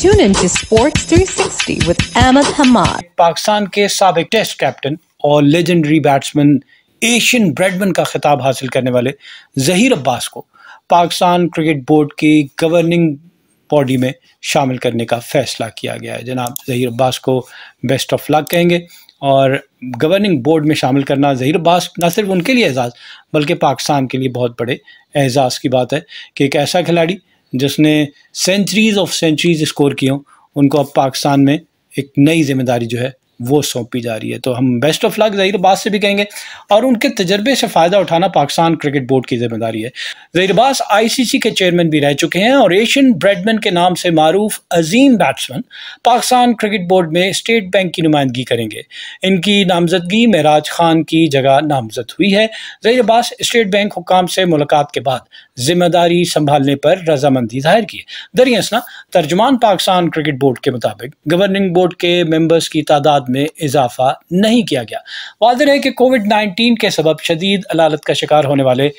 Tune in to Sports 360 with Ahmed Hamad. Pakistan के सबक test captain और लेजेंडरी बैट्समैन एशियन ब्रेडमैन का खिताब हासिल करने वाले जहीर अब्बास को पाकिस्तान क्रिकेट बोर्ड की गवर्निंग बॉडी में शामिल करने का फैसला किया गया है जनाब जहीर अब्बास को बेस्ट ऑफ लक कहेंगे और गवर्निंग बोर्ड में शामिल करना जहीर अब्बास न सिर्फ उनके लिए एजाज़ बल्कि पाकिस्तान के लिए बहुत बड़े एजाज़ की बात है कि एक ऐसा खिलाड़ी जिसने सेंचुरीज ऑफ सेंचुरीज स्कोर की हों उनको अब पाकिस्तान में एक नई जिम्मेदारी जो है वो सौंपी जा रही है तो हम बेस्ट ऑफ लक जहीरबाज से भी कहेंगे और उनके तजर्बे से फ़ायदा उठाना पाकिस्तान क्रिकेट बोर्ड की जिम्मेदारी है जहीरबाज आईसीसी के चेयरमैन भी रह चुके हैं और एशियन ब्रेडमैन के नाम से मरूफ अजीम बैट्समैन पाकिस्तान क्रिकेट बोर्ड में स्टेट बैंक की नुमाइंदगी करेंगे इनकी नामजदगी महराज खान की जगह नामजद हुई है जहीरबाज स्टेट बैंक हुकाम से मुलाकात के बाद जिम्मेदारी संभालने पर रजामंदी जाहिर की दरियसना तर्जमान पाकिस्तान क्रिकेट बोर्ड के मुताबिक गवर्निंग बोर्ड के मेम्बर्स की तादाद तादाद में इजाफा नहीं किया गया वाजह है कि कोविड नाइन्टीन के सबब शदीद अलालत का शिकार होने वाले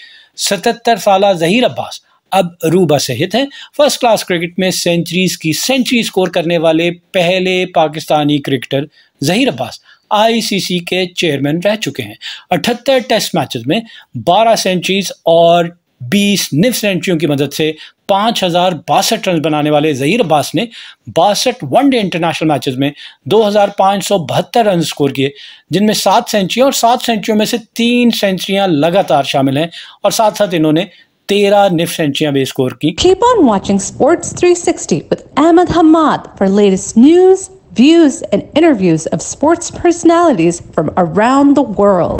सतहत्तर साल जहीर अब्बास अब रूबा सहित हैं फर्स्ट क्लास क्रिकेट में सेंचुरीज की सेंचुरी स्कोर करने वाले पहले पाकिस्तानी क्रिकेटर जहीर अब्बास आईसीसी के चेयरमैन रह चुके हैं अठहत्तर टेस्ट मैचेस में 12 सेंचुरीज और बीस निफ्स एंट्रियों की मदद से पाँच हज़ार बासठ रन बनाने वाले जहीर अब्बास ने बासठ वनडे इंटरनेशनल मैचेस में दो हज़ार पाँच सौ बहत्तर रन स्कोर किए जिनमें सात सेंचुरियाँ और सात सेंचुरियों में से तीन सेंचुरियाँ लगातार शामिल हैं और साथ साथ इन्होंने तेरह निफ सेंचुरियाँ भी स्कोर की keep on watching sports 360 with Ahmed Hamad for latest news views and interviews of sports personalities from around the world